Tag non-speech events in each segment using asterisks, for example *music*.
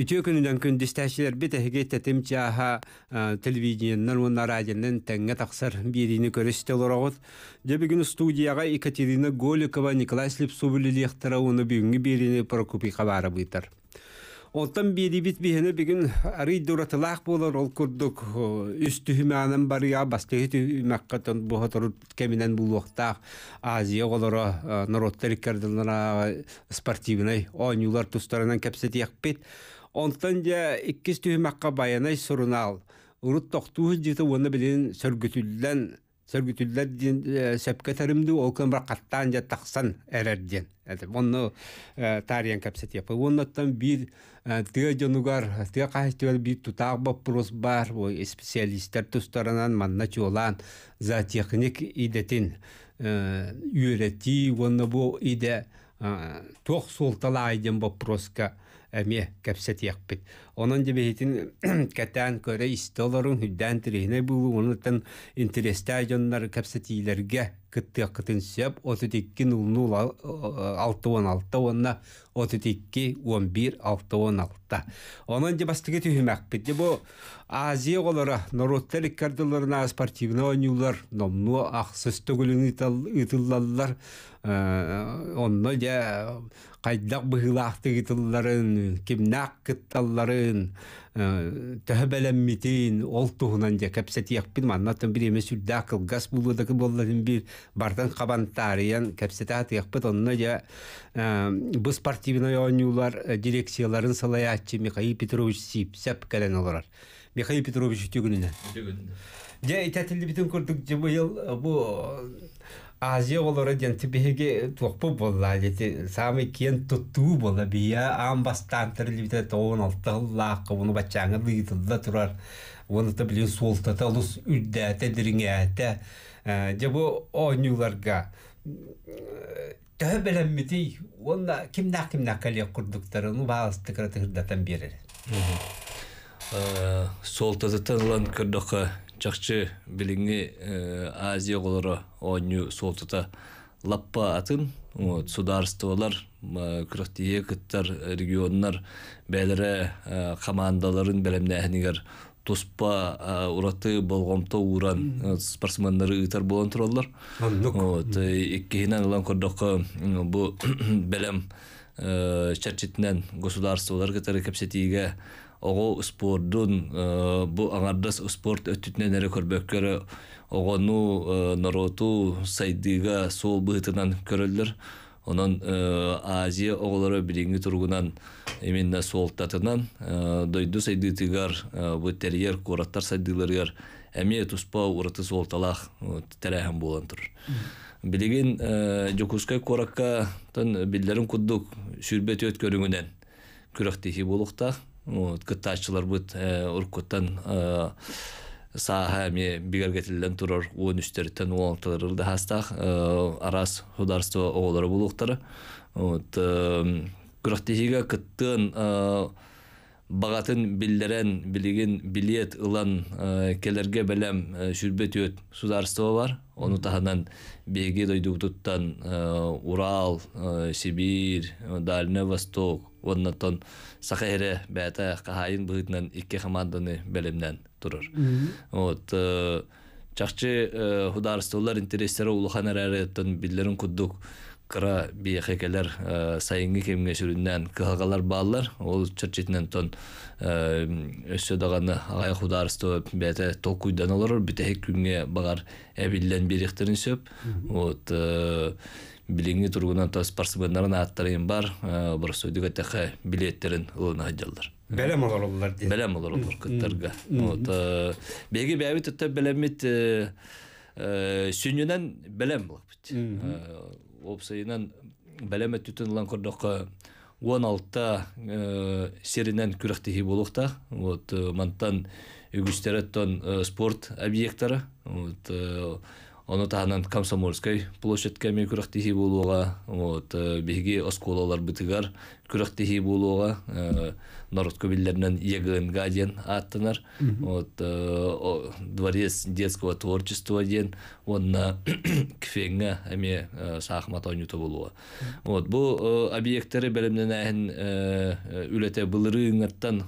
үтө күнүнөн күн дистәшилер бит эһиге тетим чааха телевидениеннен уонна радионнен тәңге тақсар бирини көрөстөл орогут же бүгүн студияга екатерина голикова николай слепсублилехтера уну бүгүнкү бирини прокупика баарыбыйтар Оттан бири бит биһене бүгүн арый дуратылаах болор ол курдук үстүһүмаанын барыя бастыһүтүмаккатан бухотор кеминен булуохтаах азия голоро народтар кердылнара спортивный оонюлар тустарынан кепсетиякпит Онтан жа иккис түйімаққа баянай сұрунаал. Урут тоқтуыз жеті оны білен сөргүтілден, сөргүтілдер дейін э, ол көмір қаттан жа тақсан әрерден. Оны э, тариян кәпсет епі. Оныттан бір э, түйе жанугар, түйе қахетуел бір тұтақ бап бұрыс бар, специалистер тұстарынан манна чолан, за техник идетін үйрети, оны бұл иде тоқ солталайден бап бұрысқа. أمي كبسة يقبت Onun dibeytin *clears throat* ketten köre istolarun hüdden tirihine bulu onuttan interesta jonlar kapsatilerge сөп, akıtın söp 32 nulnu 616 onna 32 11616 616. Onun dibi bastıgı tühümek Азия олара народтар иккардыларына спортивна ойнулар, номну ақсыз төгілін онно қайдақ кытталларын, кытын э, төһөбәлэммитин ол туһунан дья кэпсэтиэхпин маннатын бир эме сүрдээх кылгас булуодагы боллатын бир бардан кабантаарыйан кэпсэтаатыяхпыт онно дья э, быс партийной ооньуулар э, дирекцияларын салаячы михаил петрович сипсеп кэлэн олорар михаил петрович үтүгүнүнө дья итэтилли битин курдук жы быйыл бу азия олора ден тибеге туохпу болла дети саамы киен туттуу болла бия аан бастаан тирилибите тоон алты хыллаакка уну баччааңы тұрар оны онута билин суолтата улус үрдээте дириңээте же ә, онна жақшы билинги э, азия голоро оню солтыта лаппа атын вот сударстволар кырыктие кыттар регионнар қамандаларын э, командаларын бәлемнәһинигер туспа э, ураты болгомто уран спортсмендары ытар болон тураллар вот иккиһинен ылан кордоко бу *coughs* бәлем чарчитинен государстволар кытары кепсетиге ого спордун э, бу аңардас спорт өттүтүнөн эре көрбөккөрө огону э, нароту сайдыга сол быытынан көрөллөр онон э, азия оголору билиңи тургунан именно солтатынан дойду сайдытыгар бу терьер кураттар сайдыларгар эми туспа ураты солталах терэхем болан тур билигин жокускай куракка тон биллерин куддук сүрбөтүөт көрүңүнен күрөктихи булукта кыттаачыларбыт э, уркуттан э, сааха эми бигергетилден турар он үчтериттен он алтыларылды хастах э, арас государство оғылары булуктары вот кырахтихига кыттын бағатын биллерен біліген билет ылан ә, келерге белем ә, шүрбет өт сударство бар оны таханан беги дойдуктуттан ә, урал сибирь дальний восток оннатон сахере бәтә кахайын быытнан икки команданы белемнен турыр вот чакчы хударстволар интерестери улухан эрареттен биллерин куддук кыра биэхекелер э, сайынғы кемге сүрүннән кыхагалар баалар ол чөрчетинен тон э, өссө даганы агай хударысту бете толкуйдан олор бүтехек күнге багар эбилден бирихтерин сөп вот э, билинги тургуна то спортсменнерин аттарын бар просто дигатеха билеттерин ылына жалдар бәлем олар олар бәлем олар олар кыттарга вот беги бәбит бәлемит сүннен бәлем булып бит опсайынан бәлеме түтін лан 16 он алтта серинен күрәхтихи болуқта вот мантан спорт объекттары вот оны тағынан комсомольской площадька мен күрәхтихи болуға вот осколалар күрөх тиһи булуга народ көбиллернен егын гаден аттанар вот дворец детского творчества ден онна кфеңе әме шахмат ойнута булуга вот бу объекттери белемнен әһин үлете былырыңаттан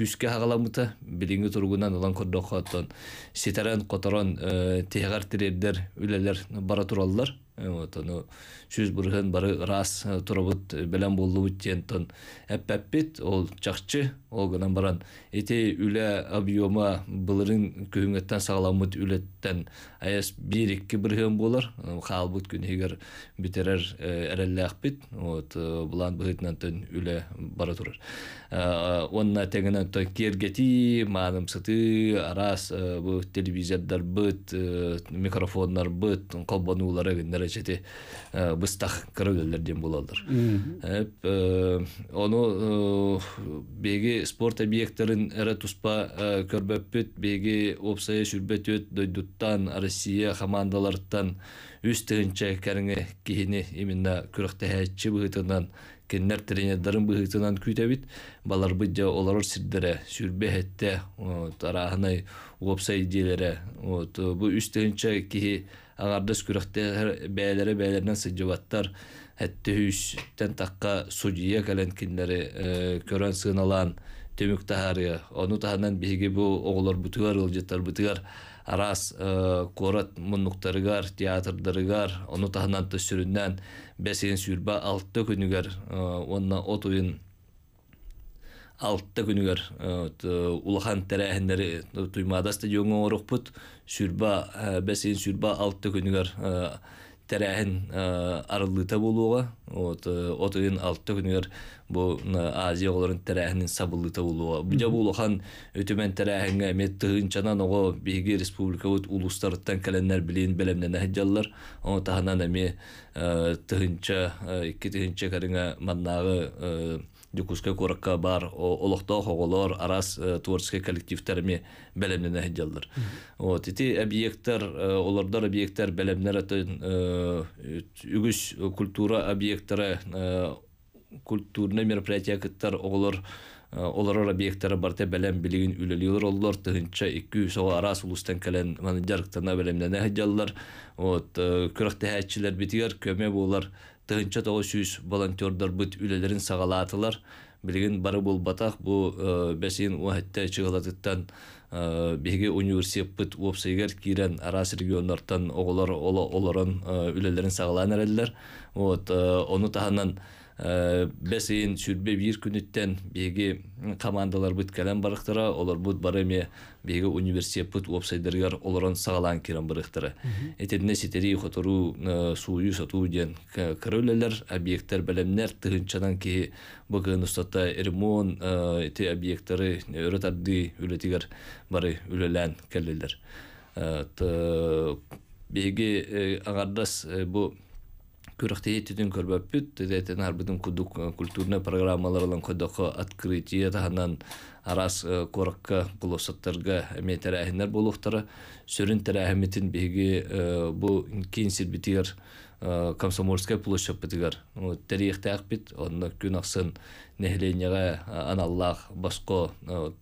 күскә хагаламыта билинге тургунан алан кордохаттан ситаран которон тегар тирдер үлелер бара тураллар вот ону жүз бүрген бары рас э, турабыт э, болды болубут тентон әппәппит ол чакчы ол гынан баран Эте үлә объема былырын көңөттен сагламыт үлет тен аяс бир икки болар хаалбыт күн егер битерер эреллях бит вот булан быгытнан тен үле бара турар онна тегенен то кергети маным сыты арас бу телевизордар быт микрофоннар быт колбанулар эгендер эчети быстах кырылдерден булалар ону беги спорт объекттерин эре туспа көрбөппүт беги опсая сүрбөтөт дойдут туттан Россия командалардан үс тыгынча кәріңе киһини именно күрөхтәһәчи быһытынан кеннер тренердарын быһытынан күтәбит балар быджа олар сирдере сүрбе тарахынай уопса идеялере вот Бұ үс тыгынча киһи аңардыс күрөхтә бәйләре бәйләренән сыҗыбаттар хәтте үстән таққа судья кәлән кинләре э, көрән сыналан төмүк тахария оны таһанан биһиги бу оғлар бутыгар ылжыттар бутыгар арас корот мунуктарыгар театрдарыгар ону таһынан төсүрүннән бәсен сүрбә алты күнүгөр онна от уйын алты күнүгөр улахан тәрәһендәре туймаада стадионго орукпут сүрбә бәсен сүрбә алты күнүгөр тәрәһін э, арылыта болуға вот э, отын алты күнер бу азия оларын тәрәһінен сабылыта болуға бұжа болуған өтөмен тәрәһіңе мет тыгынчанан ого биги республика вот улустарыттан кәленнәр билин белемнен әһҗаллар Оны таханан әме э, тыгынча икки тыгынча карыңа маннагы дюкуска куракка бар олохто хоголор арас э, творческий коллективтерми белемнене хеделдер. Вот ити объекттер э, олордор объекттер белемнер э, үгүс культура объекттері культурный мероприятия кыттар оголор оларар объекттары барта бәлем билигин үлелийлер оллар тыгынча 200 ола арас улустан келен манджарктана бәлемнәне хаджаллар вот көрәхтә хәтчиләр битигәр көме булар тыгынча тогуз жүз волонтердар быт үлелерин сагалаатылар билигин бары булбатах бу э, бесин уһэтте чыгалатыттан э, биһиги университет быт уопсыйгер кирен арас регионнартан оголор олорун э, үлелерин сагалаан эреллер вот ону таһанан Э, бесин сүрбе бир күнүттен беги командалар бут кален барықтыра, олар бут бареме беги университет бут вебсайдергер олорон сагалан кирен барыктыра этедне ситери хотору э, сую сату ден крылелер объекттер белемнер тыгынчадан ки бүгүн ұстатта ремон э, эти объекттери өрөтарды үлетигер бары үлелен келелер беги агардас бу Күрөхте ететін көрбәппіт, тедетен арбыдың күдүк культурны программаларылан көдөқі открытие тағынан арас корыққа құлысыттырға әметер әхінер болуқтары, сөрін тәрі әхіметін беге бұ кейінсер битер комсомольская площадь бітігер. Тәріқті әқпіт, онына күн ақсын нәхіленеға аналлах басқо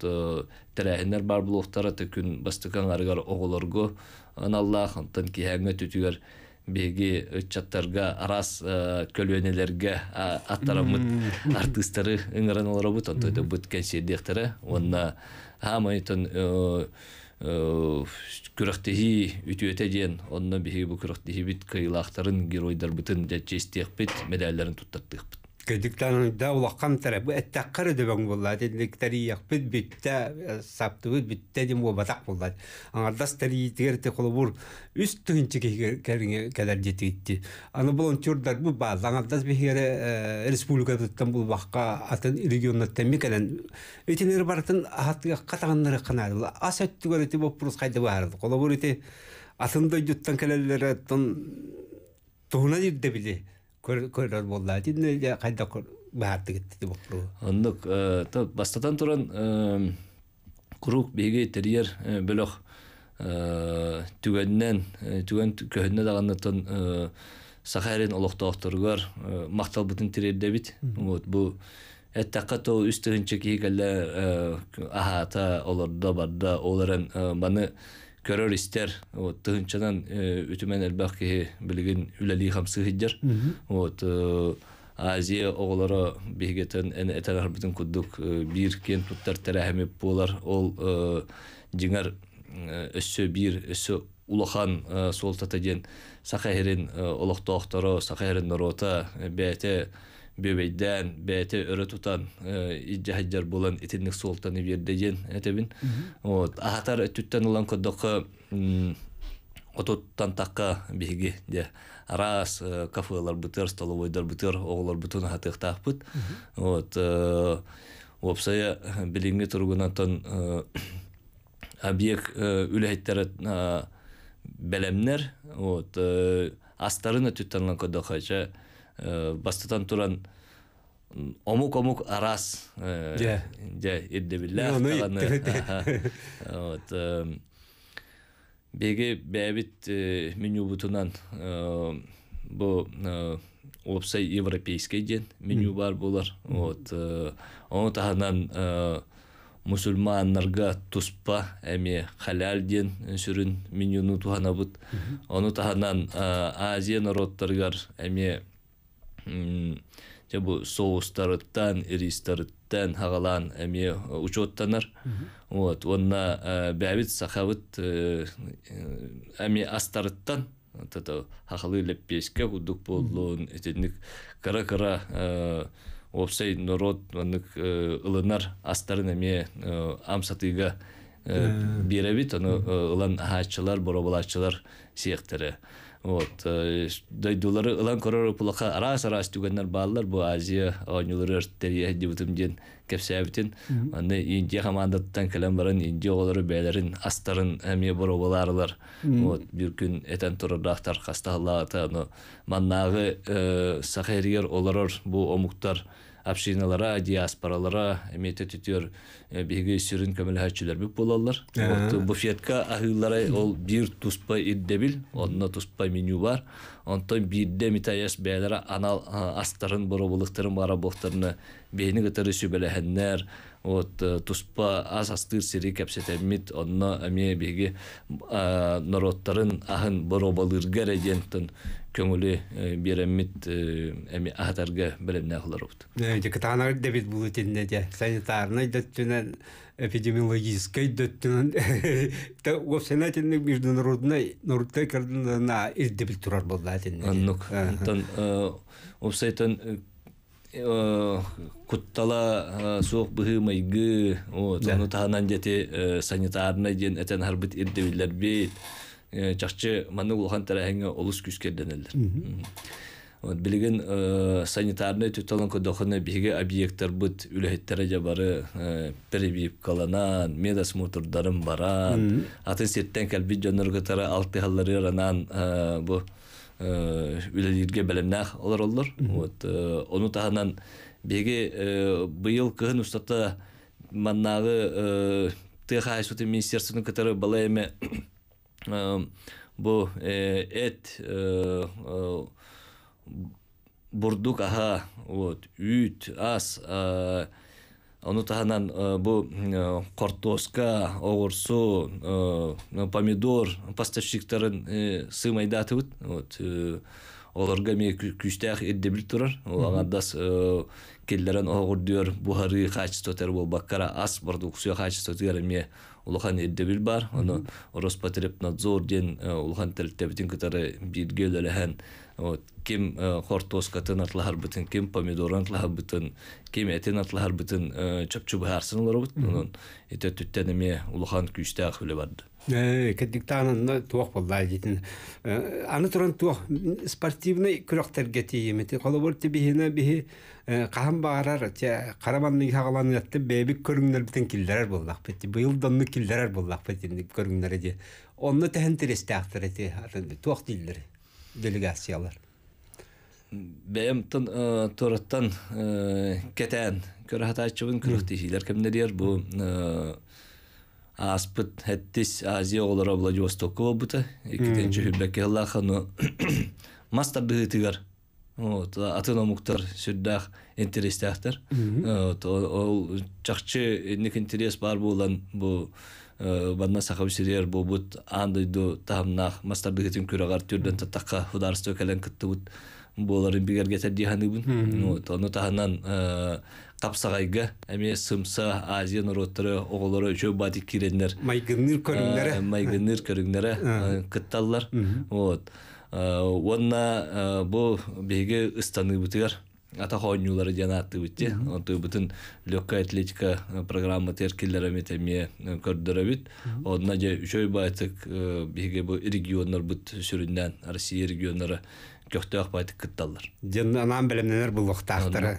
тәрі әхінер бар болуқтары, күн бастықан арғар оғылырғы аналлақ, онтан кейәңі түтігер беги э, чаттарга арас э, көлөнелерге аттарамыт артыстары ыңыран олорабыт онтойда бүткөн сиэдиэхтере онна хамайтон э, күрөхтеһи үтүөте диэн онно биһи бу күрөхтеһибит кыйлаахтарын геройдарбытын дячестиэхпит медальдарын туттаттыкпыт Кедиктан да улаккам тарап эттаккар дөбөң булла диктарияк бит битте саптыбы битте дим бу батак булла. Аңардас тари тигерте холбур үс түнчи керге калар жетитти. Аны булон чурдар бұл ба аңардас ә, республика республикадан бұл баққа атын регионна темикелен. Этинер бартын атыга катаганнары канадыла. Асаттыгар эти бопрус кайда бар. Холбур өте атында жуттан келерлер аттан туна деп көрөр болла тинде кайда баатты кетти бокру оннук бастатан туран курук беге терьер бөлөх түгөннен түгөн көһүнө дагыннатан сахарин олохтоохторгор мактал бутун тирердебит вот бу Эттаққа то үстігінші кейгілі ахата оларда барда оларын баны көрөр истер вот тыгынчанан үтүмен элбах кихи билигин үлели хамсы вот азия оголоро бихигетен эн этенарбитин куддук бир кен туттар терахемип болар ол жиңер өссө бир өссө улахан сол татаден сахахерин олохтоохторо сахахерин норота бээте бөбейдән бәте өрө тутан иҗаһаҗар болан итинник солтан бердеген этебин вот ахатар түттен улан коддокы отуттан такка биги де раз кафелар бутер столовойдар бутер оголор бутун хатыктаппыт вот билимге билинге тургунатан объект үләйттәр бәлемнер, вот астарын түттен улан коддокача бастытан туран омук омук арас жа вот беги бэбит меню бутунан бу опсай европейский ден меню бар булар вот оны таханан мусульманнарга туспа эми халяль ден сүрүн менюну туганабыт оны таанан азия народтаргар эми жабу соустарыттан ристарыттан хагалан эми вот онна бәбит сахабыт эми астарыттан тото хахлы леппеске худук боллун этедник кара кара опсай народ анык ылынар астарын эми амсатыга биребит аны ылан ахачылар боробалачылар Вот. Э, Дойдулар ылан көрөр пулаха араас арас түгөндөр балалар бу Азия оңнылары өрттәре дибетем ден кепсәбетен. Аны Индия командаттан киләм барын Индия олары бээлерин астарын әме э, боробаларлар. Вот Бір күн этен турырдактар хасталата аны маннагы э, сахәргер олар бу омуктар общиналара, диаспоралара эмете түтөр биге сүрүн көмөлөчүлөр бүп болалар. буфетка ахыллары ол бир туспа иддебил, онна туспа меню бар. Онтон бирде митаяс бәйләре анал астарын боробулуктарын бара бохтарны бейни гытыры сүбеләһәннәр. Вот туспа аз астыр сири кепсетемит онна әме биге народтарын ахын боробалыр булыр көңүле э, беремит эми адарга билеп не кылар болот. Эйди катана дебит болот инде же санитарный дөттүнө эпидемиологический дөттүнө *laughs* та госсенатын международный нуртекерна кардына дебит турар болот инде. Аннук. Тон обсайтан э, э, куттала суук бүгүмэйгү, о, тонутанан жети санитарный ден этен жақчы маны улхан тарахыңа олус күскерденелер. Вот билигин э, санитарный төтөлөн көдөхөне биге объекттер бут үлөһеттере жабары э, бары каланан, медосмотрдарын баран, атын сеттен келби жонорго тара алты халлары ранан э, бу үлелерге белемнах олар олар. Вот ону таханан биге быйыл кыһын устата маннагы тыха министерствонун көтөрө балайме bu э, et э, э, бурдук аха вот үйт ас ону таханан бу кортоска огурсу помидор поставщиктерин сыймайдатыбыт вот оларга мен күчтәк эдде Оғандас турар ол аңардас келлерен бухары качество тер бол баккара ас бардуксуя качество тигер ме улахан эрдебил бар ону Роспотребнадзор ден э, улахан тэлтебитин кытары биргел элеһен вот кем э, хортоскатын атлахар бытын кем помидоран атлахар бытын кем этен атлахар бытын э, чапчубы харсын олар бут онун эте түттен эме улахан күчтэ барды Кәдіктан анна туақ болла дейтін. Э, аны тұран туақ спортивный күрөктерге тиеметі. Қолыбыр тебихіне бихи қаһам э, бағарар, қараманны қағаланы атты бәбік көріңдер бітін келдерер болдақ бәтті. Бұйыл донны келдерер болдақ бәтті көріңдер де. Онны тәхін тіресті ақтыр әті, туақ дейлер, делегациялар. Бәйім тұн э, тұрыттан кәтән көрі хатайчығын күріқті жейлер кімдер бұл ааспыт хеттис азия олора владивостокко болбута экитенчи хүббекке ыллахану *coughs* маста быытыгар вот атын омуктар сүрдах интерестахтар вот ол чакчы эник интерес бар болан бу э, банна сахаб сирер болбут до тамнах маста быытын күрагар түрдөн татакка хударство келен кыттыбыт буоларын бигергетер диһаныбын вот ону таһынан капсагайга э, эме сымса азия народтары оголору өчөө баатик киреннер майгыныр э, көрүңнере майгыныр көрүңнере э. кытталлар вот уонна бу биһиги ыстаныбытыгар ата хонюлары жана битте онты бүтүн легкая атлетика программа теркиллерами теме көрдөрөбүт онна же үчөй баатык биһиги бу регионнор бут сүрүннән россия региондору жохтоох байдык кытталлар. Жаннан белемнер бул вактактары.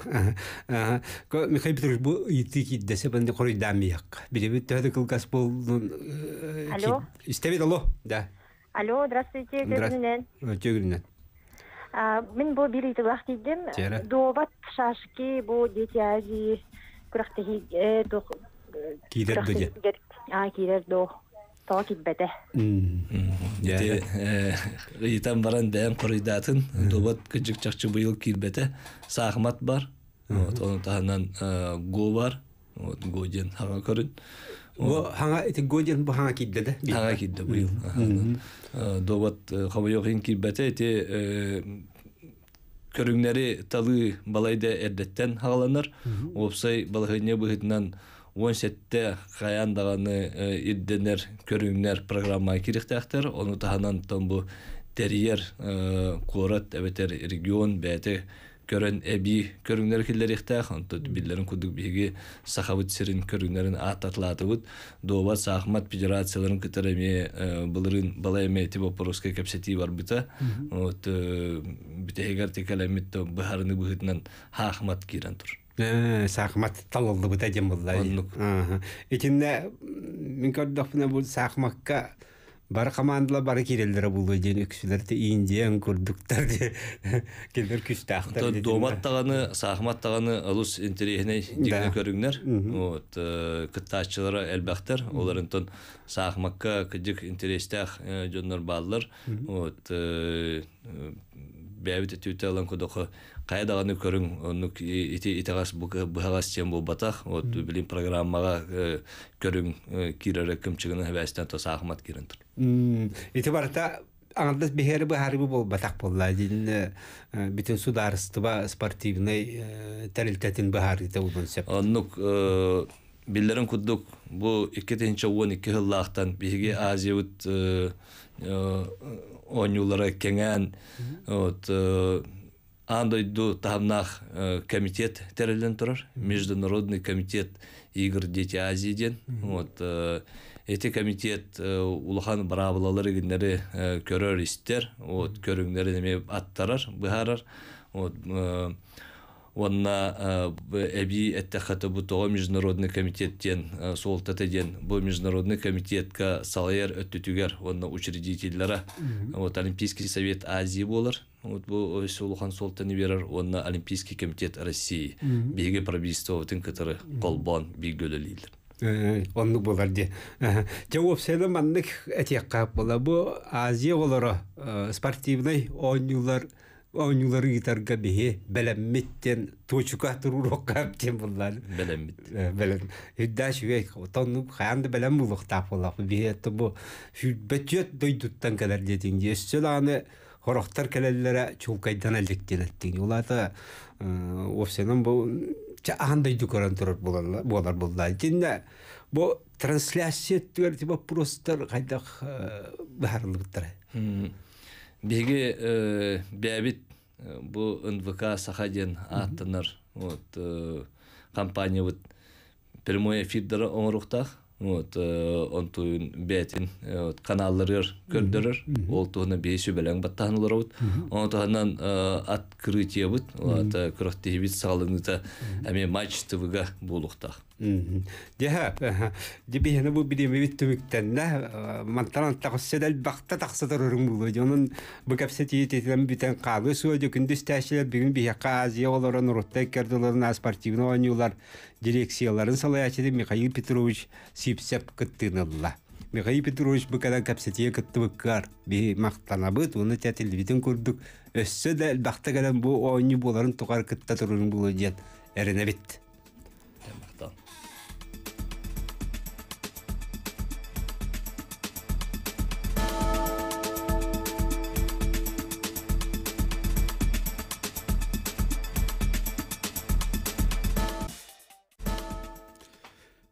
Михаил Петрович бу ити кит киддесе бенде корой дамияк. Биребит төһдө кылгас бул. Алло. Истебит алло. Да. Алло, здравствуйте, Гүлнен. Гүлнен. Мен бул бир ити вакыт идем. Добат шашки бу дети Азии курактыги кийлер дох. кийлер доо тоо киббэте ыйтан баран бээн коруйдаатын дубат кыжык чакчы быйыл кирбете саахмат бар вот онун таханан го бар вот годен хага көрүн хаңа эти годен бу хаңа кидде да хаңа кидде быйыл добат хабыйохин кирбете эти көрүңнери талы балайда эрдеттен хагаланар опсай балахыне быхытынан он сетте каяндаганы э, ирденер көрүңнер программа кирихтяктер ону таханан тон бу терьер э, курат эбетер регион бээте көрөн эби көрүңнер киллерихтах онто биллерин кудук биги сахабыт сирин көрүңнерин ататлатыбыт дооба сахмат федерацияларын кытереми э, былырын бала эме тип опороске кепсети барбыта вот битегер текелемит быхарыны быхытнан хахмат кирен тур Сахмат талылды бұта жем бұлда. Етінде, мен көрдіқпіне бұл сақмаққа бар командалар бар кирелдер булды ден өксілерді де келдер күсті ақтар. Домат тағаны, сақмат тағаны деген интерегіне дегені көріңдер. Кытташчылары әлбәқтер. Оларын тон сақмаққа күдік интерестіақ жонлар кая даганы көрүң онук ити быхагас тем болбатах вот билим программага көрүң киререк кымчыгыны хебестен тоса ахмат кирентур ити барта аңдас бихери бы харби болла дин э, бүтүн сударыстыба спортивный э, сеп онук э, куддук бу он икки азиябыт вот ду тамнах э, комитет терелен тұрар, международный комитет игр дети ден Вот, э, эти комитет э, улхан барабылалар геннери көрөр истер, вот, көрүңнери неме аттарар, бұхарар. Вот, Онна әби э, әттәхаты бұтуға международный комитеттен, э, сол тәтеден, бұл международный комитетка салайыр түгер онна учредителлері, вот Олимпийский совет Азии болыр вот бұл э, сол Солтаны берер, онна Олимпийский комитет России, беге пробействоватын кітірі қолбан бейгөлі Онны болар де. өп сені маннық әтек қап бола. Бұл Азия олары спортивный ойын Oyunları gitarga bihi бәләмметтен, точука durur okapten bunlar. Belemmit. Belem. Hüddaş ve tonum kayandı belem buluk tapolak. Bihi etti bu hübbetiyet doyduttan kadar dedin. Yessel anı horoktar kelellere çulkaydan eldik denettin. E, Ola Беге ә, э, бәбит э, бұл НВК Сахаден атынар Вот, э, компания вот прямой эфирдері оңырықтақ. Вот, он туын бәтін вот, каналлары көрдірір. Ол туына бейші бәләң баттанылыр ауыт. Он туғанан открытие бұд. Вот, күріхтейбіт салыңызда әме мачтывыға болуқтақ. Деһә, дебиһене бу бидеме биттүмүктәннә э, мантаран тагысседәл бакта тахсыдыр үрүң булды. Онун бу капсети тетен битен кагы суы дүкүндүс тәшилер бүгүн бия казия оларын рутта кердилерин спортивный ойнулар дирекцияларын салаячы Михаил Петрович сипсәп кыттынылла. Михаил Петрович бу кадан капсетия кыттыбыккар. Би мактанабыт, уны тәтилбитен күрдүк. Өссө дәл бакта кадан бу ойну боларын тугар кытта турурун булды. Эренебит.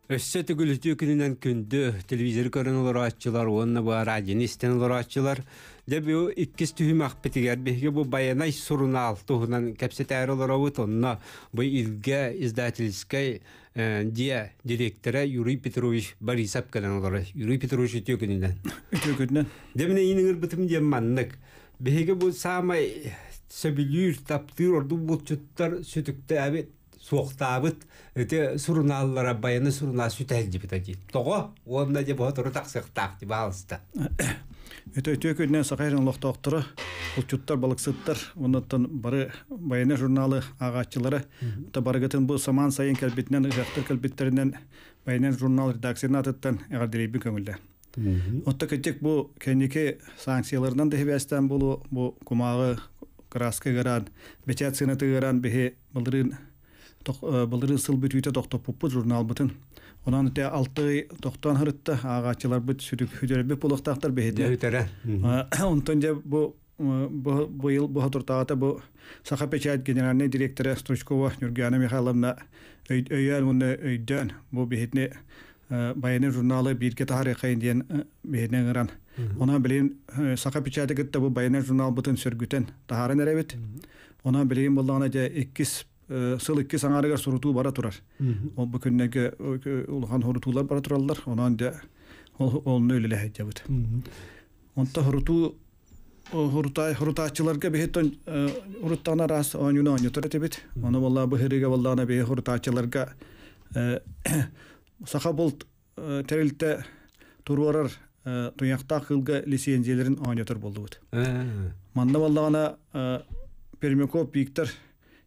Өссе түгіл үтікінінен күнді телевизор көрін олар атчылар, онына бұ радион істен олар атчылар. Дебі о иккіз түйім ақпетігер бейге бұ баянай сұрынал тұғынан кәпсет әр олар ауыт онына бұ үлге издательскай ә, дия директора Юрий Петрович Борисап кәлін олар. Юрий Петрович үтікінінен. Үтікінінен. Деміне еніңір бітім дем маннық. Бейге бұ самай сөбілүйір таптыр орды бұл чүттар сөтікті әбет суоқтаабыт эте сурунааллара байаны сурна сүтэлдибита дии того уонна деп бо туру таксыктаак диби алыста өтө *coughs* өтө көннөн сакайрын лохтооктора улчуттар балыксыттар онтон бары байаны журналы агачылары та барыгатын бу саман сайын калбитинен ыжактар калбиттеринен байанен журнал редакцияны атыттан эгардирейбин көңүлдө отто кетек бу кенеке санкцияларынан да хебестен болу бу кумагы краска гаран бечат сынаты гаран бихе былдырын былыр ысыл бүтүйте тохто пуппут Онан те алты тохтан хырытта агачылар бит сүрүк хүдөрбе пулуктактар беде. Үтере. Онтон же бу бу ел бу хатуртаата бу саха печать генеральный директора Стручкова Нюргана Михайловна өйәл мунда өйдән бу беһетне баяны журналы бирге тарихын ден беһетне гыран. Она билен саха печать гетте бу баяны журнал бытын сөргүтен тахарын эребет. Она билен булдагына же 2 сылыкки саңарыгар сурутуу бара турар ол бүкүннеге улухан хорутуулар бара тураллар онан де олну өлелехет жабыт онта хорутуу хурутаачыларга бехеттон уруттана рас онюна онютор этебит ону валла быхыриге валлана бе хурутаачыларга саха болт терилте туруарар туяқта кылга лицензиялерин онютор болдубут манна валлагана пермяков биктер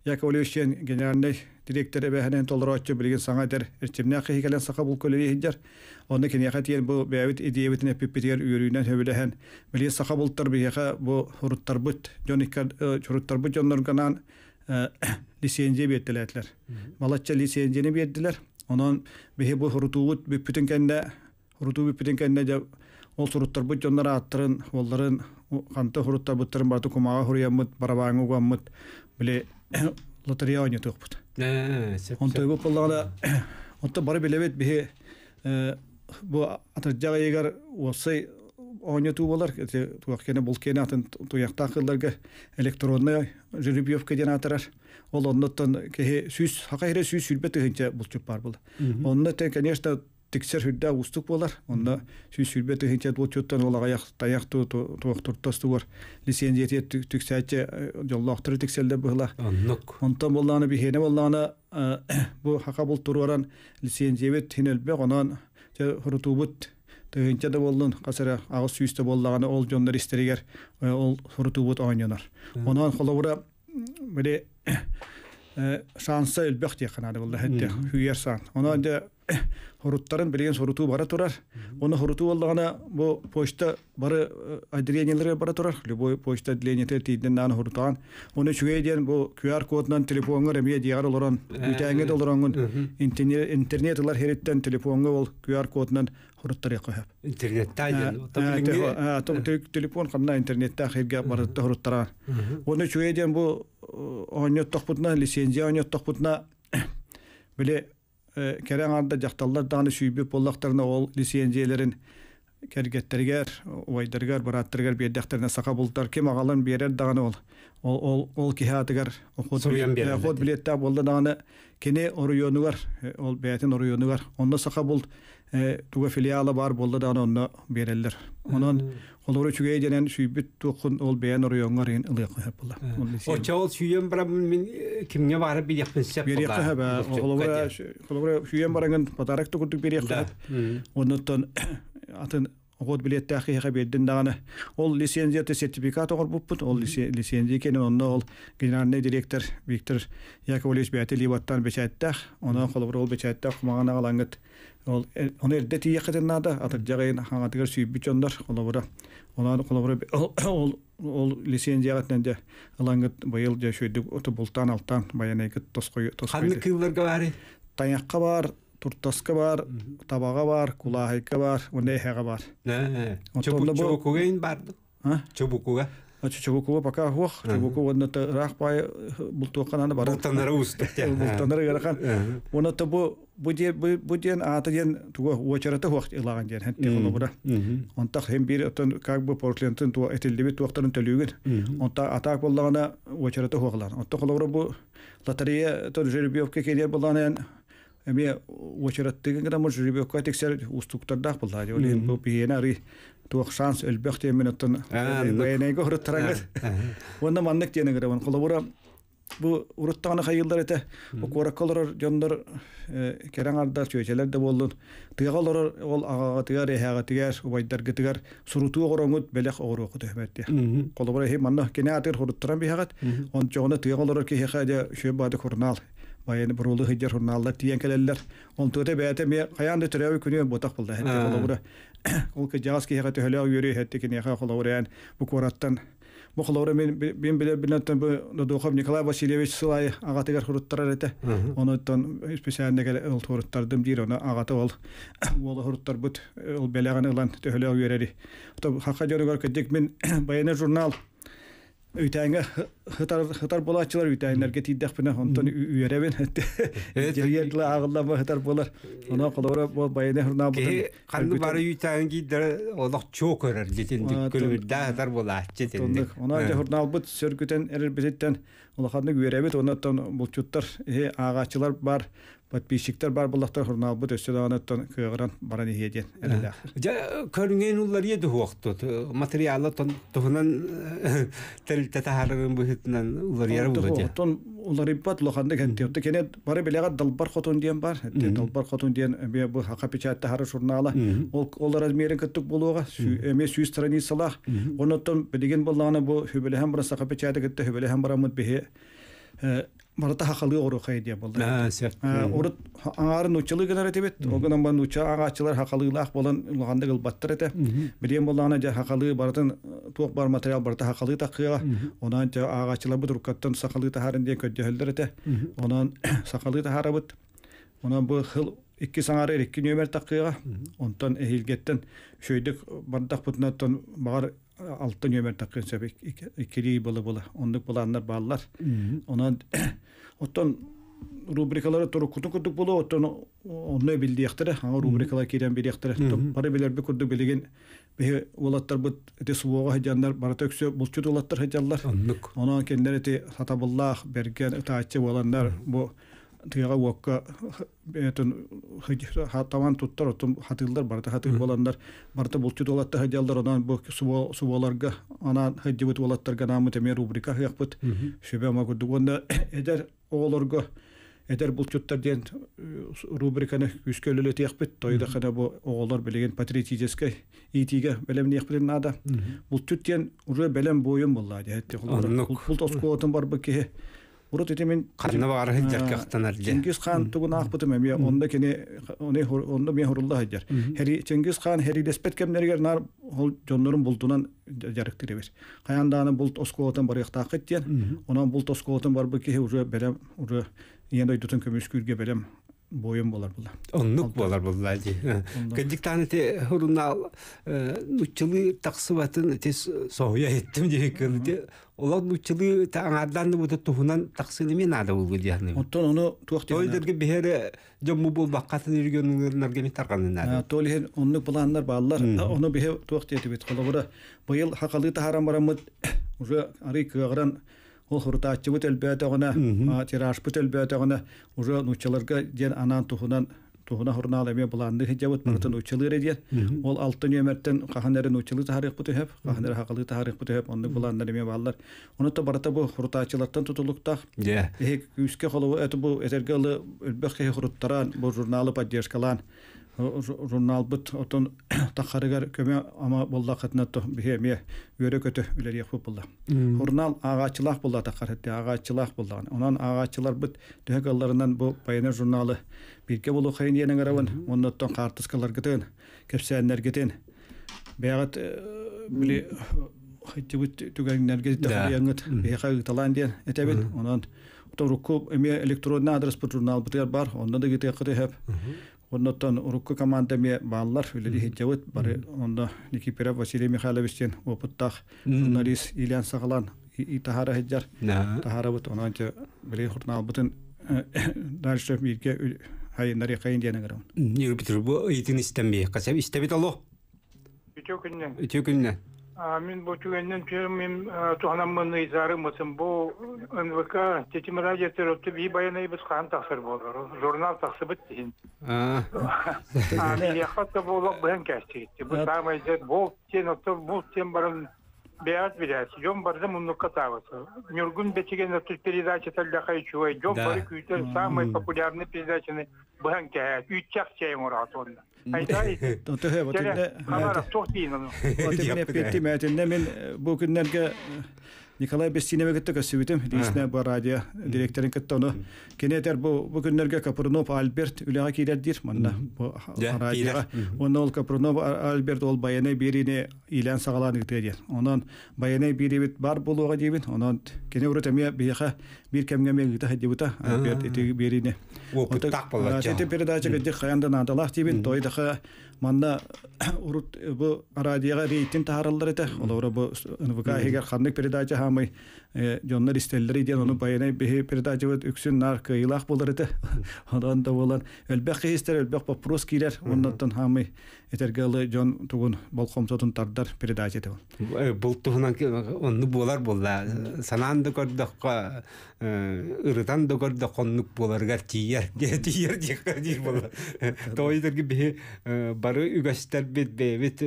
Яков Левичен генеральный директор бәһәнен толдырачы билген саңа дер эрчимне хи келен саха бул бу бәвит идеевитне пипитер үйрүнен хөбелеһен биле саха бултыр бияха бу хуруттар бут жоника чуруттар бут жоннор канан лицензия беттеләтләр малатча лицензияны онон бу ол суруттар бут аттырын канты хуруттар кумага лотерея ойнатыппыт. Онтойгу поллагана онта бары билебет бихи бу атыржага егер осай ойнату болар, туаккене бул кене атын туякта кылларга электронный жеребьевка ден атырар. Ол оннаттан кеһи сүз, хакайра сүз сүлбет тыгынча булчуп бар бул. Оннаттан конечно тиксер хүрдә устук болар. Онда сүй сүрбе тегенче бу чөттән олага як таяк тоохтур тастур. Лицензия тет тиксәче жоллактыр э, тикселдә була. Оннук. Онта болланы бихене болланы э, *coughs* бу хака бул туруран лицензия бит хинелбе гонан хурутубут тегенче да боллын касара агыз сүздә боллаганы ол жоннар истерегер ол э, хурутубут ойнанар. Онан холовра биле шанса үлбәхте канады булды хүйер сан. Онан да хоруттарын билеген сорутуу бара турар. Оны хорутуу болдогана бу почта бары отделениелерге бара турар. Любой почта отделениете тийден наны хорутаган. Оны чугей ден бу QR кодунан телефонга реме дияр олорон, үтәңге долорон интернет алар хереттен телефонга ол QR кодунан хоруттар якып. Интернетта ген. телефон кана интернетта херге барытта хоруттара. Оны чугей ден бу оньоттоқпутна лицензия оньоттоқпутна биле керең арда жақталлар даны сүйбіп боллақтарына ол лицензияларын кәргеттергер, ойдыргар бұраттыргар, бердектерне сақа болдар, кем ағалын берер даны ол ол ол ол кихатыгар охот билетта болды даганы кене оруйонугар ол бәтин оруйонугар онда сақа болды туга филиалы бар болды да онно берелдер. Онон холору чугей денен шүйбит тукун ол бен орыйоңар ин ылык хапла. Оча ол шүйен бара мен кимге барып бирек пенсеп. Бирек хаба холору холору шүйен бараган патарак тукуттук бирек хап. Оннотон атын год билет тахи хабеддин дагана ол лицензия сертификат огор буппут ол лицензия кен онно ол генеральный директор Виктор Яковлевич Бәтелеваттан бечәттәх, онан холору ол бечәттәх маңана алаңгыт Ол оны элде тиякетен нада, атыр жагын хаңатыгар сүйіп бичондар, қолабыра. Олар қолабыра *coughs* ол ол лицензиягатнан да алаңгыт байыл да шөйдүк оты бултан алтан баянайгыт тоской тоской. Ханны кылларга бари. Таякка бар, туртаска бар, табага бар, кулахайка бар, ондай хага бар. Чобукуга ин барды. Чобукуга чучугукуга пока гох чугукуга онно рах рахпай бул токананы бар бултандары устукте э, бултандары гарахан оны то бу буде буден атаден туга очарата гох илаган ден хетте була бура онта хем бир отон как бы портлентен туа этилдебит туактарын төлүгүн онта атак боллагана очарата гохлар онта колора бу лотерея тор жеребьевка келер буланын эми очараттыгын гана мож жеребьевка тексер устуктардах булла же олен бу пиенары туақсанс өлбөк теминеттен бәйнәйгә урыттырагыз. Онда маннык тиене гәрәвен кулыбыра бу уруттаны хайылдар эте бу кораккалар жондар э, керең ардар чөйчелер де болдун ол агага тыгар эхага тыгар убайдар гытыгар белек огорок төһмәтте колобра хе манна кене атыр бихагат бады ол кыжагас киһэҕэ төһөлөөх үөрүөһэтти киниэхэ холоуран бу куораттан бу холоура мен биле билеттен бу додухов николай васильевич сылай агатыгар хуруттарар эте онуттан специальнеге ол хуруттардым диир оны ағаты ол ол хуруттар бут ол белеген ылан төһөлөөх үөрери хакка жорогор кедик мен *coughs* баяны журнал Ütänge hıtar hıtar bolaçlar ütänler geti dehpine ondan üyerevin подписчиктер бар буллахтар журнал бу төсөдөнөттөн кыгыран баран иеден эле. Жа көрүнгөн уллар еди хоктот. Материалы тон тохунан *laughs* тел татахарын буһутнан уллар яра булды. Тон уллар ипат лоханда кентепте кене бары белега далбар хотун диен бар. Э, далбар хотун диен э, бе бу хака печатта хары журнала. Ол олар размерин кеттик болуга. Эме сүй э, страницалар. Онотон деген боллагына бу хөбеле хам бара сака печатта кетте хөбеле хам бара мут бехе барата хахалыы ору хайдия болды. Э, э, орут аңарын учылы генер этебет, огынан бан уча ағачылар лақ болан улғанды гыл баттыр эте. Бирен болана жа хахалыы баратын туок бар материал барата хахалыы тақыға, онан жа ағачылар бұд рукаттан сахалыы тахарын дия көдде хөлдер эте. Онан *coughs* сахалыы тахара бұд, онан бұл хыл икки саңары эрекки нөмер тақыға, онтан эхилгеттен шөйдік бардақ бұтынаттан бағар altın ömer takın sebek ikili bılı ондық onluk bulanlar bağlar. оттон рубрикалары *clears throat* rubrikalara toru kutu kutu bulu otan onu bildi yaktırı. Ha rubrikalar kiren bir yaktırı. білер bilir bir тыаға уокка этон таван туттар отум хатылдар барта хатыл боландар барта булчу долатта хадялдар онан бу суболарга анан хаджибут болаттарга намы теме рубрика хыяппыт шебе магуду гонда *coughs* эдер оолорго эдер булчуттар ден э, рубриканы үскөлөлөт яқпыт тойда хана бу оолор белеген патриотической итиге белемни яқпыт нада булчут ден уже белем боюм булла дехте барбы баке урут итимин карна багар хиджер кахтанар же Чингис хан тугун ах бутым эми онда кини оны онда мен хурулла хиджер хери Чингис хан хери деспет кемнергер нар хол жоннорун бултунан жарыктырыбыз каяндааны булт осколотон бар якта кыттен онан булт осколотон бар бики уже берем уже енді дутун көмүскүргө берем бойым болар була. Оннук болар була ди. Кедиктаны те хурунал э, учылы таксыбатын тез соя еттим дей Олар бучылы таңадан бута туһунан тақсыны мен ада ул Оттон жомму бол баққатын иргеннер геми тарганын оны хақалы уже ары кыгыран ол хурта тираж уже ден анан туһуна хорнаал эме буланды хеҗе бут учылыр диер. Ол алтын өмәртен каханнарын учылы тарих бут хеп, каханнар хакылы тарих бут хеп, онны буланнар эме баллар. Оны то барта бу хуртачылыктан тутулукта. Э, үскә холы это бу этерге өлбәхе хуруттаран бу журналы поддержкалан журналбыт отон тахарыгар көме ама болла хатна то ме өре көтө үлери хуп болла. Журнал агачылах тахар тахарытты агачылах болла. Онан агачылар бит төгөлөрүнөн бу пайны журналы бирке болу хайын янын аравын, оннотон картыскалар кетен кепсәннәр гытын. Бәгат биле хәтте бит түгәнгәргә тәхәянгыт, талан ден әтәбен, онан көп эме электронный адрес по журнал бар, онда да гите хәп. Оннотон урукка команда ме баллар үлели хеджавыт бары онда Никипера Василий Михайловичтен опыттах журналист Ильян Сағалан и тахара хеджар тахара бут онанча биле хурнал бутын дальше мирке хайындари кайын диянын гарам. Не битер итин истембе. Касаб истебит алло. Үтөкүннөн. Үтөкүннөн. Мин бу түгәннән мен тухнам мыны мұтым бу НВК тетим радио төрөптү би баянай Журнал А. *laughs* бол тен күйтер Tuh hevotinne. Kamera tuhtiinanı. Tuhtiinne pittimätinne min bu kynnerke Николай Бестинеме радио директорын кетті оны. Кенетер бұл Альберт үліға кейдердір, манна радиоға. ол Капрунов Альберт ол баяны беріне илән сағалан кетедер. Онан баяны бері бит бар болуға дейбін, онан кене ұрытаме бейіға бір қаяндан дейбін, тойдақы манна урут бу радиога рейтинг таарыллар эте олора бу нвк хегер ханнык передача хамы жоннар э, истеллер иде аны байына бехе передача өт үксүн нар кыйлах булар иде. Ондан да булар элбек кыйстер, элбек попрос кирер. Ондан хамы этергелы жон тугун балком сотун тардар передача иде. Бул тугунан ки онны булар булла. Сананды көрдөккө, ырдан да көрдөккө э, нук булар гартияр, гартияр *laughs* дигәрдир булар. Тойдер ки бехе э, бары үгәштер бит бевит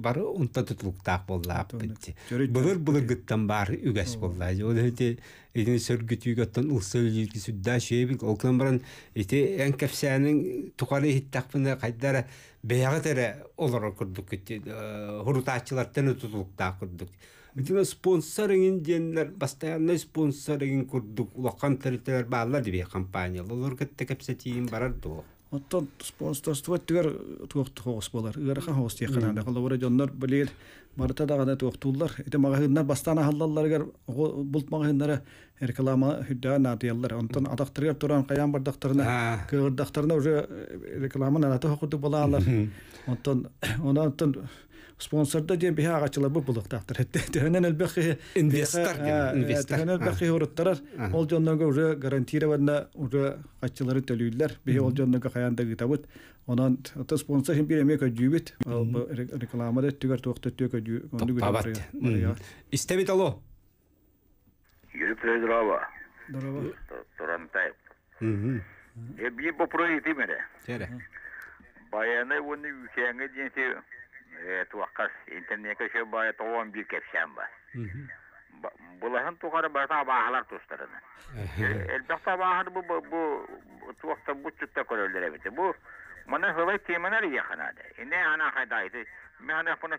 бары унта тутлыкта булла. Булар булар гыттан бары үгәш холлаажы ол эти эдин сөргүтүүгө оттон улсөлүлүгү сүдда шүөбүн олкунан баран эти эн кепсянын тукары хиттакпына кайдара бэягы тере олоро курдук хурутаачылаттан тутулуктаа курдук Үтіна спонсор еңін денілер, бастаянна спонсор еңін күрдік, ұлаққан тәрітелер бағалар дебе компания. Олар кәтті кәпсәтейін барар дуық. Оттон спонсорство түгер туохту хоос болар. Ырахан хоос тияккананда калла бара жоннор билер марта дагана туохтуллар. Эте магахыннар бастана халлаллар гер булт магахыннара реклама хүдда натыяллар. Онтон адактырга туран каян бардактарына кырдактарына уже рекламаны ната хокуду болалар Онтон онтон спонсорда ден бихе агачылар бу булык тактыр хетте төнен элбехи инвестор инвестор төнен элбехи урыттарар ол жоннога уже гарантированно уже агачылары төлөйлөр бихе ол жоннога каянда гытабыт онан ата спонсор хим биреме көдүбүт рекламада түгөр токто төкө көдү истебит алло Юрий здорово. Здорово. Турантай. Эбли попройти мене. Тере. Баяны оны үкеңе дейін туаққас интернетке ше бая тоон бир кепсәм ба булаһын тугары бата бағалар тустарына э, элбәттә баһар бу бу туақта бу чутта көрөлдер бит бу мана ана хайдайды мен ана қына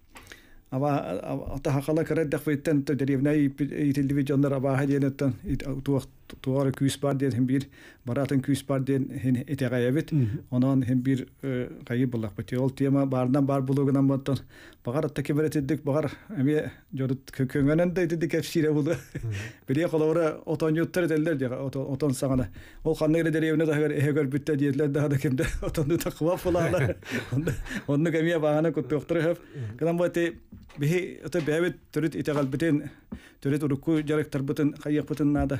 aba ta hakala kare dakh fitan to jari nai i television ra ba ha jene tan it tu туар күспар бир баратын күспар ден хин итегаевит онон бир қайы тема барынан бар булугунан боттон Бағар атта кеберетиддик бағар эми жорут көңөнөн да идидик эфсире булды бирие колобура отон юттар делдер дега отан сағана ол да да да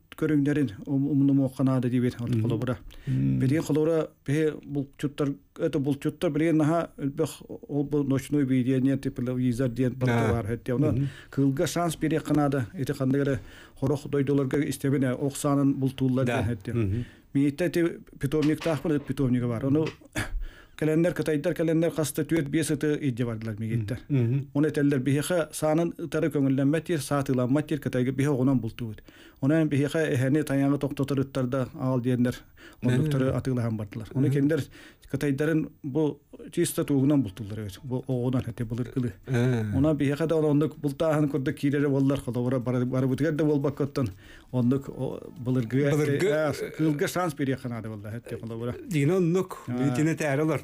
көрүңнерин умнум окканады дебет колобура бирин колобура бе бул чуттар это бул чуттар бирин наха өлбөх ол бу ночной видение типа визар ден бар хетте оны кылга шанс бере канады эти кандагара хорох дойдолорга истебене оксанын бул тууллар хетте миетте питомник тахпын питомниги бар оны кэлэннер кытайдар кэлэннер хаста түөт биэсыты идде бардылар мигиттер он этеллер бихеха саанын тары көңүлленметтир саатыыланматтир кытайга бихе онон бултуут онан бихеха эһени таяңы токтотуруттарда аал диендер ондуктары атыылахан бардылар оны кендер кытайдарын бұл чисто туугунан бултулар өт бу огунан хете булыр кылы она э. бихеха да ондук бултаахан курдук кирере боллар холобура барабытыгер да болбаккоттон ондук былыргы э, кылга шанс берияканады болда хете холобура диген ондук э. дине тээрилер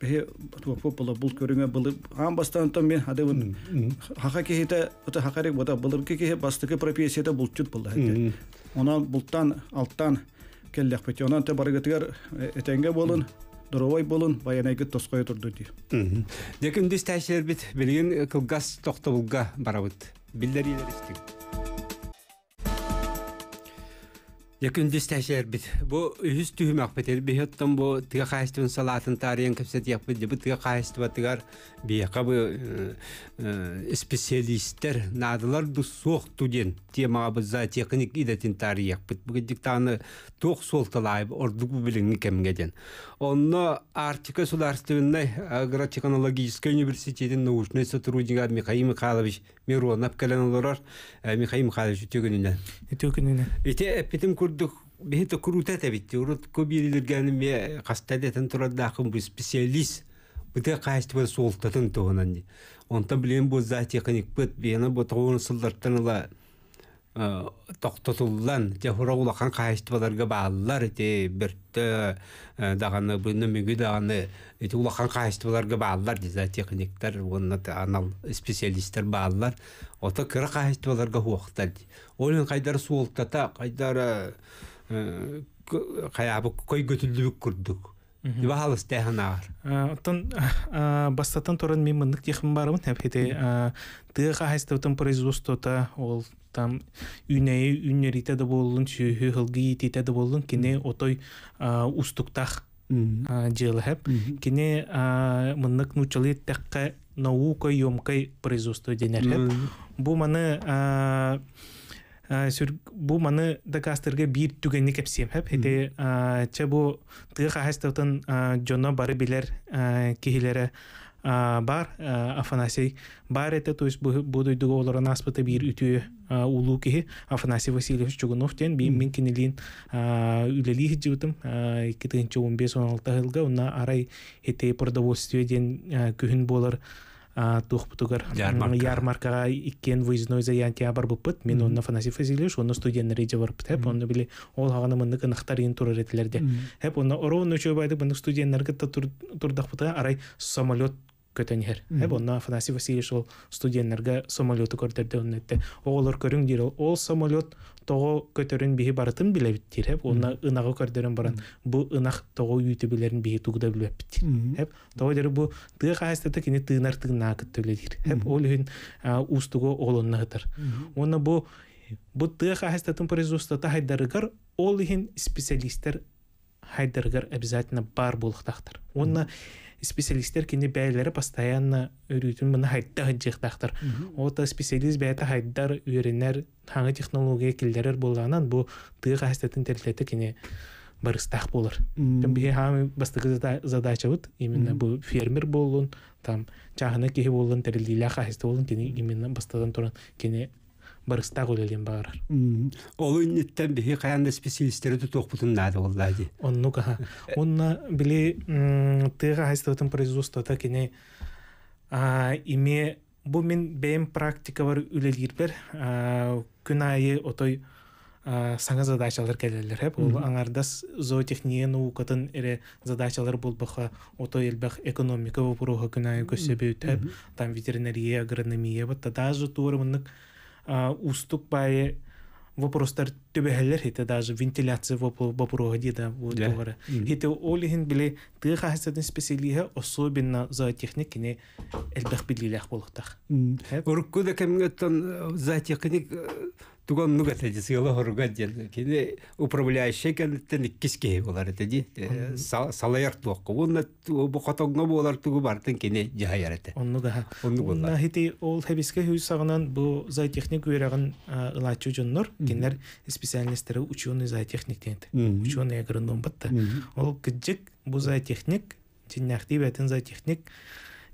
бе туапу була бул көрүңө ан бастан тон мен ады бун хака кехите ута вот бота булыр кехе бастыкы пропиесияда бұл булда она бұлттан алттан келлек пети онан те барыгытыгар этенге болун дорой болун баянайгы тоскоя турду ди. Декин дистәшер бит, билген кылгас тохтобулга барабыт. Билдер илер Я күндістәшер бит. Бу үһүс түһүмәк бит. Бихеттен бу тиге кайстын салатын тарыен кепсет яп бит. Бу тиге кайсты батыгар бияка бу специалисттер надылар бу сох туден темага бу за техник идетин тарыяк бит. Бу диктаны тох солталай ордук билинни кемгеден. Онно Арктика государственной агротехнологической университетин научный сотрудник Михаил Михайлович Миронов келен олорар. Михаил Михайлович төгүнүнөн. Төгүнүнөн. Ите эпитим курдук бехите курутата бит урут көбилдиргени ме кастадетен э, турадакын бу специалист кайсты кайстыбын суултатын тогонан Онта билен бу затеханик пэт бена бу тогон сылдартаныла Э, тоқтотуллан те хураулахан кайыстыбаларга бааллар те берте э, даганы буну мүгү даганы эти улахан кайыстыбаларга бааллар дезе техниктер уонна анал специалисттер бааллар ото кыра кайыстыбаларга хуактар олен кайдар суолтата кайдар э, каябы кой көтүлдүбүк курдук Бахалыс тәһәнәр. Оттан *laughs* бастатан торын мен мындык техим барымын, тәпкете тыга хайстытын производствота ол там үнэй үннерите да боллун сүүхү хылгы итите да боллун кине отой устуктах жылыһып кине мыннык нучалы тәккә наукой ёмкай производство денерһеп бу маны бу маны дакастырга бир түгенни кепсем хэп хете чэ бу тыга хастатын жона бары билер кихилере бар Афанасий бар это, то есть бир үтүе улуу Афанасий Васильевич Чугунов тен бин мен кинелин үлелихи жыбытым 16 жылга уна арай эте продовольствие ден күхүн болар тухпутугар ярмаркага иккен выездной заятия бар буппыт мен онна Афанасий Васильевич онна студент реде биле ол хаганы турар арай самолет көтөнер. Э бонна Афанасий Васильевич ол студентлерге самолёты көрдерде өннетте. Оғылар көрің дейр ол самолет тоғы көтерін бейі барытын білебіт дейр. Онна ынағы көрдерін баран. бұл ынақ тоғы үйті білерін бейі туғыда білебіт. Тоғы дейр бұ тұғы қайыстаты кені тұғынар тұғына күттілі дейр. Ол үйін ұстығы олынна ғытыр. Онна бұл бұ тұғы қайыстатын производствата хайдарығар ол үйін специалистер хайдарығар обязательно бар болықтақтыр. Онна специалисттер кини бәйләре постоянно үрүтүн мына хайтта жыктактыр ота специалист бәйта хайдар үйренер таңы технология килдерер болғанан бу тығы хастатын терлете кини барыстах болар там бастыгы задача вот именно бу фермер болун там чахына кихи болун терилдилях хасты болун кини именно бастадан туран кини барыстақ өлелен бар Ол өннеттен бихи қаянда специалистері де бұтын нәді ол дәді. Онну каха. Э, э. Онна біле тыға хайстығытын производствота кене іме бұл мен бәйім практика бар бір күн айы отой саңа задачалар келелер хеп ол аңардас зоотехния наукатын эре задачалар болбаха отой элбах экономика буруха күнайы көсөбөйтеп там ветеринария агрономия бат даже туурмынык устук бай вопростар төбәһәләр хите даже вентиляция вопросы дида вот говоря хите олиһин биле ты хасатын специалиһе особенно за техникине элбэх билилях болуктах урукку да кемгеттен за туган ну гатеди сыла хорга ден кини управляющий келтен кискей болар деди э, салаяр туакка онна бу котонго болар тугу бартын кини жаяр эте онну да онну на хити ол хебиске хуй сагынан бу зай техник үйрагын ылачу жоннор кинер специалисттери ученый зайтехник дейт ученый агроном батта ол кыджик бу зай техник зайтехник бетен зай техник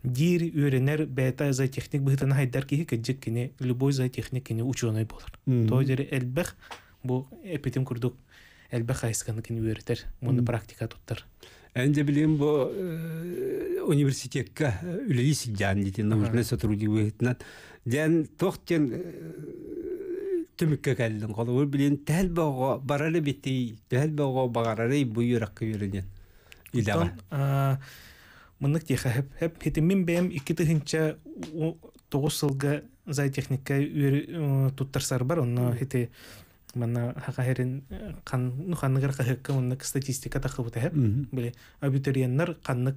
дир үрэнэр бета за техник бытына хайдар ки хэ кэджэ кэни любой за техник кэни учонай болар той дир элбэх бу эпитим курдук элбэх айсканы кэни үрэтер муны практика туттар Әнде билем бу э, университетка э, үлис дян дити нужны сотрудивытна дян тохтен э, түмүккө келдин гол ул билен тел баго баралы битти тел баго багарарай бу юрак күйрүнэ илава мынык тиха хеп хеп мин бем икки тыхынча тогуз сылга зай техника үйөр туттарсар бар онно хети мана херин кан ну ханыгар кахыкка мынык статистика тахыбыта хеп биле абитуриеннар каннык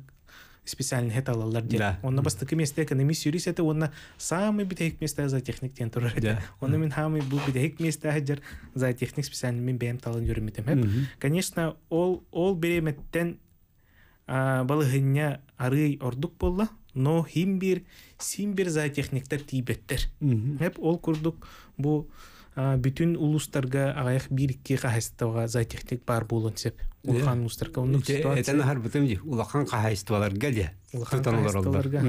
специально хет алалар дия онно бастыкы месте экономист юрист эте онно самый битехик месте за техник тен турар эте онно мен хамый бул битехик месте хажар за техник специально мен бем талын юрмитем хеп конечно ол ол береметтен балыгынна арый ордук болла но хим бир сим бир зоотехниктер тийбеттер эп ол курдук бу бүтүн улустарга агаяк бир икки кахайстыга зоотехник бар болун сеп э, улхан улустарга онун ситуация харбытым же улахан кахайстыбаларга же тутануларга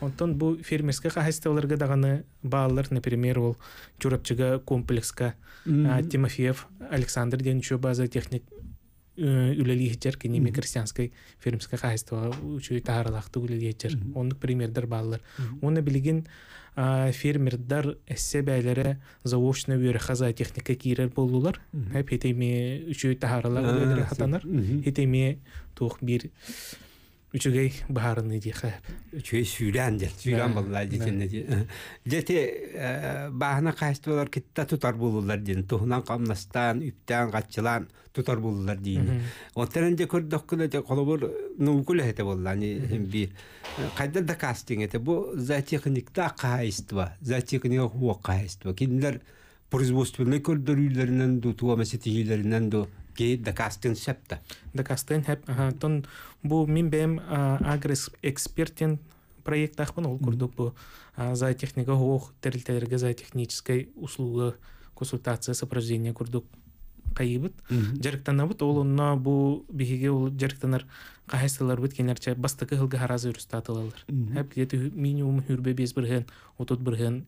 онтон бу фермерский кахайстыбаларга даганы баалар например ол чурапчыга комплекска тимофеев александр ден еще база техник Э, үлелиһичер кинеме крестьянской фермское хозяйство үчү таарылакты үлелиһичер ондук примердер баалар оны билген фермердар эссе бәйләре заочно бүйрі хаза техника кирер болулар хэп хетеме үчү таарылак хатанар хетеме тух бир үчүгей баарыны дихеп үчүгей сүйрән дел сүйрән болла дитенне ди дете баһана кайстылар китта тутар булулар дин тухнан камнастан үптән гатчылан тутар булулар дин оттан де көрдөк күле де колобур нукул хете болла ни би кайда да кастинг эте бу за техникта кайства за техника ху кайства киндер производственный көрдөрүлөрүнөн ду туа мәсетигилеринен ки докастын септа. Докастын хеп, тон бу мин бем агрес экспертен проект ахпын ол курдук бу за техника хох терилтерге за технической услуга консультация сопровождение курдук кайыбыт жарыктанабыт ол онно бу бихиге ол жарыктанар кахайсылар бит кенерче бастыкы кылга харазы үрстатылалар. хэп кете минимум хүрбе без бирген, отот бирген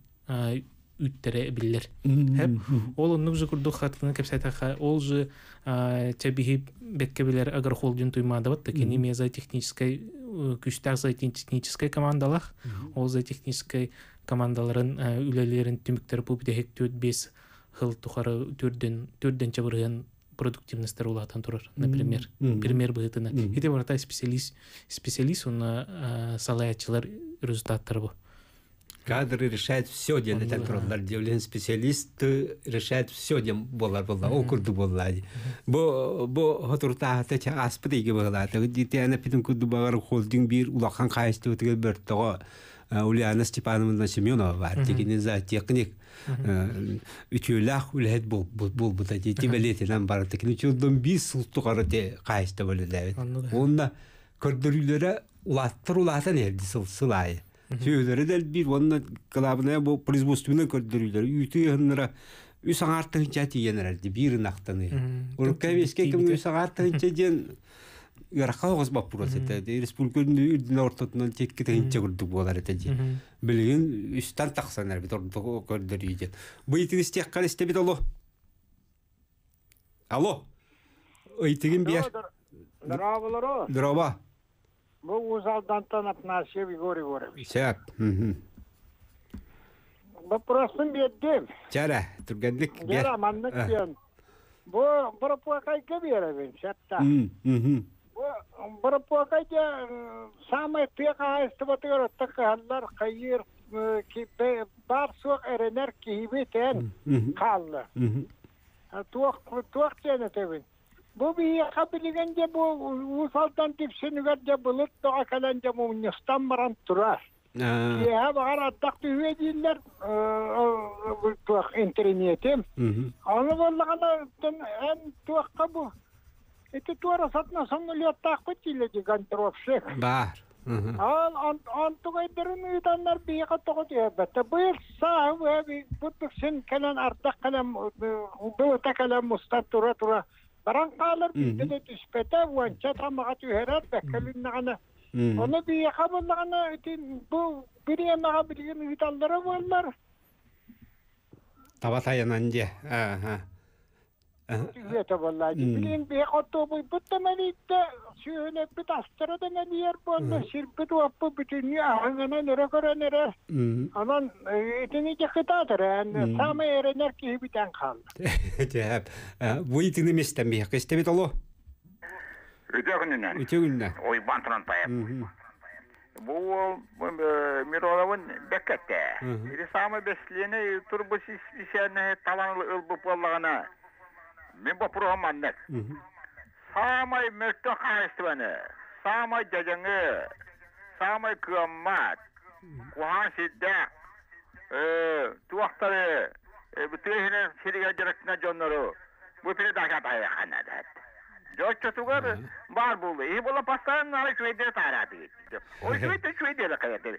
үттере билер хэп ол оннук же курдук хатына кепсайтаха ол же бекке билер агар холдин туймадабат такини за технической э, күчтах за технической командалах ол за технической командаларын э, үлелерин түмүктер бу бидехек түөт бес хыл тухары төрдөн төрдөн чабырган продуктивностьтер улатан турар например пример быытына барата специалист специалист он э, салаячылар результаттар бу кадры решает все ден этен тураллар диолен специалисты решает все ден болар болла окурду болла бо бо хотурта хатача аспыды иге болла дите ана пидин куду багар холдинг бир улахан кайсты өтүгө бертого э, Ульяна Степановна Семенова бар дегенен за техник үтүлах үлэт бол бол бута дити белетинен бар текен үчүлдөн бис султугары те кайсты болу дебет онда көрдүрүлөрө улаттыр улатын элди сылай Сөйлері дәл бір, онына қылабына бұл производственный көрдірілер, үйті ғынныра үс жәті әрді, бірін ақтаны. кім үс аңартығынша ден Яраққа оғыз бап ортатынан текке болар Білген үстан тақсан әрбет алло. Бұл өз bu Uzal'dan отношив Егор Егорович. Сәп. Бұл Вопросын бердим. Жәрі, түргендік. Жәрі, маңнық бен. Бұл ері бен, Бу бир пуакайга де самай Бир айсты бұты пека айстыбатыр, тыкаллар, қайыр бар суак эренер кейбетен қалды. Туақ туак тенетебин bu biixa biligende bu usaldan tipsinigerde bılıt doğa kalende bu nüstan baran turar. Яһа багар аттак түһүэ дииллер туах интернетем. Аны боллагана эн туахка бу. Эти туара сатна соңгулет тахпы Ал он он тугай дерүн үтәннәр бийгә тогы диәбәтә. Быел артак тура тура баранкаалар бийле түспөтө уанча тамагат үһөрөр бэккелиннагана ону бияха буллагана итин бу билген табатаянан же Түгөтө боллаги. Билин бе отто бу буттамалитте сүйөнөп бит астырыда мәдиер болду. Сирпит уаппы бүтүн яңына нөрө көрө нөрө. Анан этини жакытатыр. Ан кал. Жеп. Бу итини оло. Ой бантран паяп. Мен бұл pro mannek samay mesto kaistwane samay jajange samay қуан kuhan sidda tu waktare bitihine siriga jarakna jonnoro bu pire dakat aya hanadat Joçça tugar bar buldu. İyi bola pastanın arı şöyle taradı. O şöyle şöyle kaydı.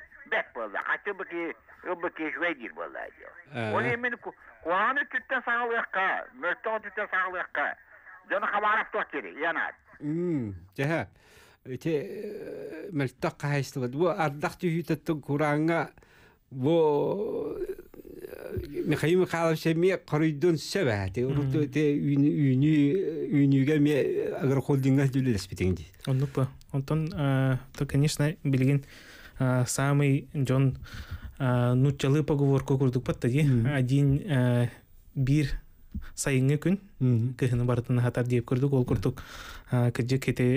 رب كيشوادي والله آه. واليمين قران تتا ساغل يقا مرتو خبار تيري يا ناد امم конечно, э, самый ну нучалы поговорку курдук паттаги один бир сайынгы күн кыһыны бартына хатар диеп көрдүк ол курдук кыжы кете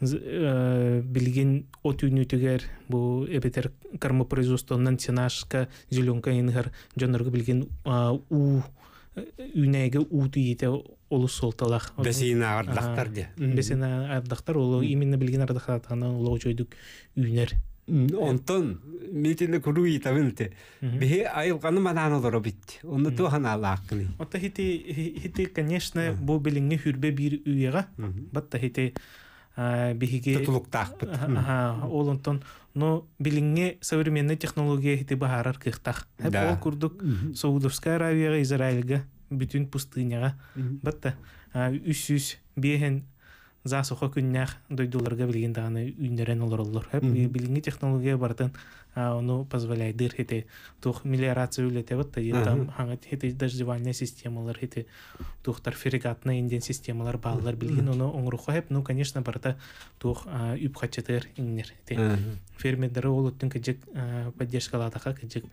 билген от үнүтүгер бу эбетер кормопроизводствонан сенашка зеленка ыныгар жонорго билген у үнәге уты ете олус солталах бесина ардактар де бесина ардактар ол именно билген ардактар тана улоо жойдук үнер онтон митинде күрүй тавынты. Бехе айылганы манан олар бит. Онда тохан алакны. Отта хити хити конечно бу билинге хүрбе бир үйга. Батта хити бехиге тулук тах бит. Ха, онтон, но билинге современный технология хити багарар кыхтах. Хэп ол курдук Саудовская Аравияга, Израильга, бүтүн пустыняга. Батта үсүс бехен за сухо күннях дойдуларга билген даганы үйнерен олороллор хэп билинги технология бартын ону позволяет дыр хете тух мелиорация үлете вот э, там хаңа хете дождевальная системалар хете тухтар фрегатная инден системалар баалар билген ону оңрухо хэп ну конечно барта тух үп хачатыр иннер хете фермердер ол өттүн кэджек поддержкалатака кэджек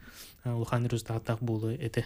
улхан рустатак болу эте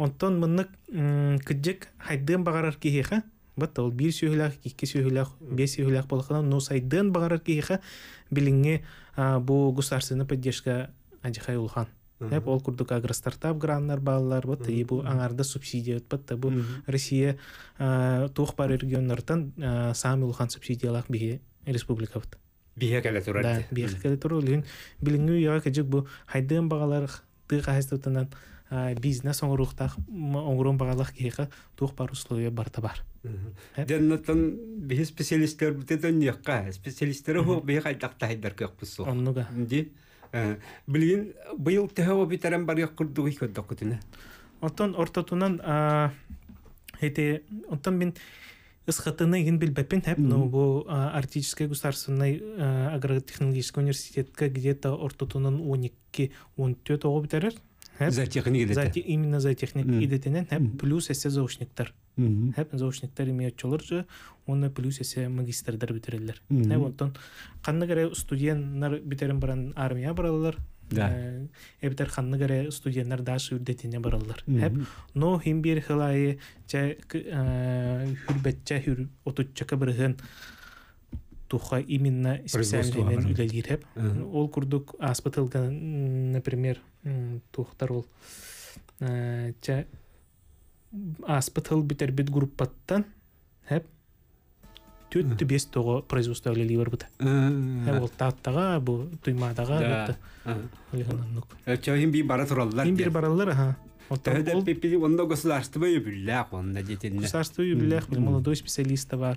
онтон мыннык кыджык хайдын багарар кихиха бат ол бир сүйүлак икки сүйүлак бес сүйүлак болхана но сайдын багарар кихиха билинге бу государственный поддержка ажихай улхан деп ол курдук агростартап граннар балалар бат и бу аңарда субсидия бот бу Россия тух бар регионнардан сами улхан субсидиялак бие республика бот. Бие кале турат. Да, бие турат. Билингү яга кежек бу хайдын багалар тыга хайстатынан Э, бизнес оңруқтақ оңрун бағалах кейхі тух бар условия барта бар жаннаттан э? бе специалисттер бүтеден яққа специалисттер ху бе қайтақта хайдар көкпісу оннуга ди э, билген быйыл тэхо битарам бар яқ курдугы көддік күтіне отон ортотунан эти отон мен ысхатыны ген билбеппин хэп но бу арктическое государственный агротехнологический университетка где то ортотунан он икки он төрт оғо За техник иде. За именно за техник иде һәм плюс эсе заучниктар. Һәм заучниктар имеячеләрҗе, уны плюс эсе магистрдар битерәләр. Һәм ондан кандай гәрәй студентлар битерен баран армия баралар. Э, әбитер кандай гәрәй студентлар да шу баралар. Һәм но һим бер хылай, чә, э, хурбетчә хур отучка туха именно ол курдук аспытылга например тухтар ол ча аспытыл битер бит группаттан хэп бес тоғы производство ол бу туймадага э, бара бир бараллар онда государство онда государство молодой бар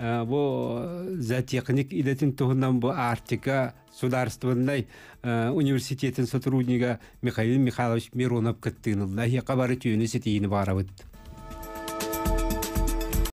бу э, затехник идетин тоғынан бу Арктика сударственной э, университетін сотрудника Михаил Михайлович Миронов кыттынылла якабары түйүнү сетиини барабыт